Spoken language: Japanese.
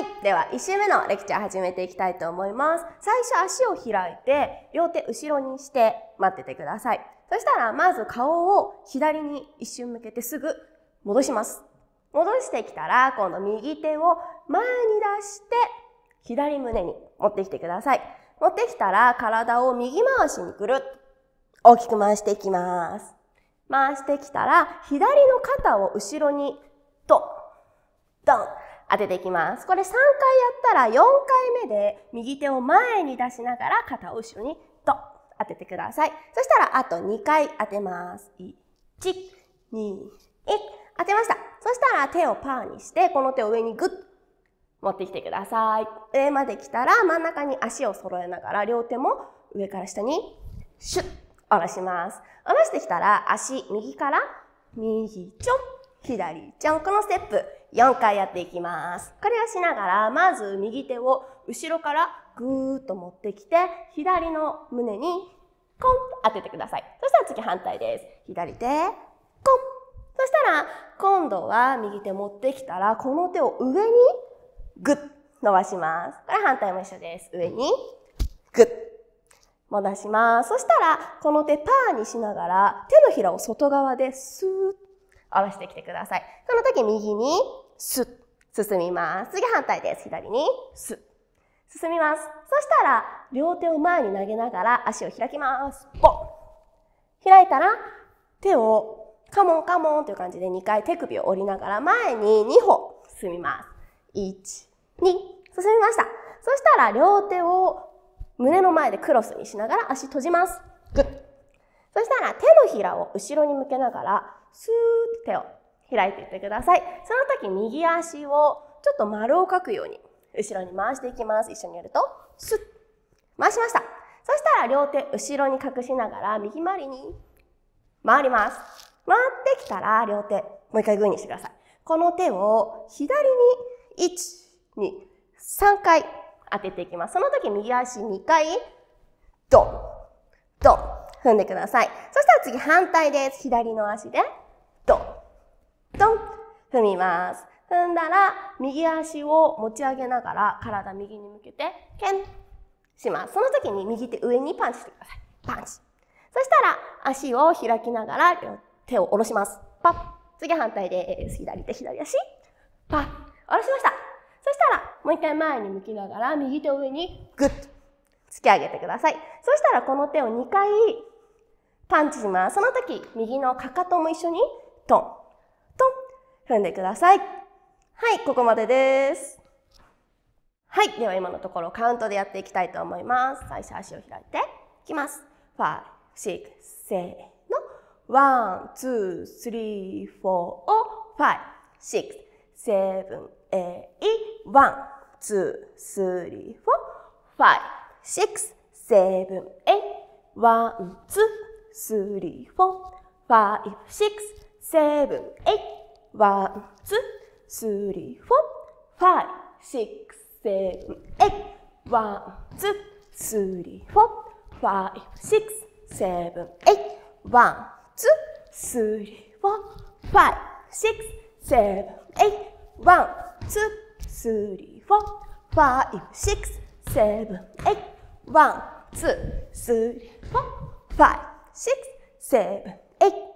いでは1周目のレクチャー始めていきたいと思います。最初足を開いて両手後ろにして待っててください。そしたらまず顔を左に一瞬向けてすぐ戻します。戻してきたら今度右手を前に出して左胸に持ってきてください。持ってきたら体を右回しにぐるっと大きく回していきます。回してきたら左の肩を後ろにと、ドン当てていきます。これ3回やったら4回目で右手を前に出しながら肩を後ろにドッ当ててください。そしたらあと2回当てます。1、2、1当てました。そしたら手をパーにしてこの手を上にグッ持ってきてください。上まで来たら真ん中に足を揃えながら両手も上から下にシュッ下ろします。下ろしてきたら足右から右ちょん左ちょんこのステップ4回やっていきます。これをしながら、まず右手を後ろからぐーっと持ってきて、左の胸にコンと当ててください。そしたら次反対です。左手、コン。そしたら、今度は右手持ってきたら、この手を上にぐっ伸ばします。これ反対も一緒です。上にぐっ戻します。そしたら、この手パーにしながら、手のひらを外側でスーッ下ろしてきてください。その時、右に、スッ、進みます。次、反対です。左に、スッ。進みます。そしたら、両手を前に投げながら足を開きます。ポン開いたら、手をカモンカモンという感じで2回手首を折りながら前に2歩進みます。1、2、進みました。そしたら、両手を胸の前でクロスにしながら足閉じます。そしたら手のひらを後ろに向けながら、スーッと手を開いていってください。その時、右足をちょっと丸を描くように、後ろに回していきます。一緒にやると、スッ。回しました。そしたら両手後ろに隠しながら、右回りに回ります。回ってきたら、両手、もう一回グーにしてください。この手を左に、1、2、3回当てていきます。その時、右足2回、ドン、ドン、踏んでください。そしたら次反対です。左の足で、ドン、ドン、踏みます。踏んだら、右足を持ち上げながら、体右に向けて、ケン、します。その時に右手上にパンチしてください。パンチ。そしたら、足を開きながら、手を下ろします。パッ。次反対です。左手、左足。パッ。下ろしました。そしたら、もう一回前に向きながら、右手を上に、グッと。突き上げてください。そしたらこの手を2回パンチします。その時、右のかかとも一緒にトン、トン、踏んでください。はい、ここまでです。はい、では今のところカウントでやっていきたいと思います。最初足を開いていきます。ファイ、シ5、6、せーの。ワン、ツー、スリー、フォー、ファイ。six, seven, eight, one, two, three, four, five, six, seven, eight, one, two, three, four, five, six, seven, eight, one, two, three, four, five, six, seven, eight, one, two, three, four, five, six, seven, eight, one, two, three, four, five, six, seven, eight. One, two, three, four, five, six, seven, eight.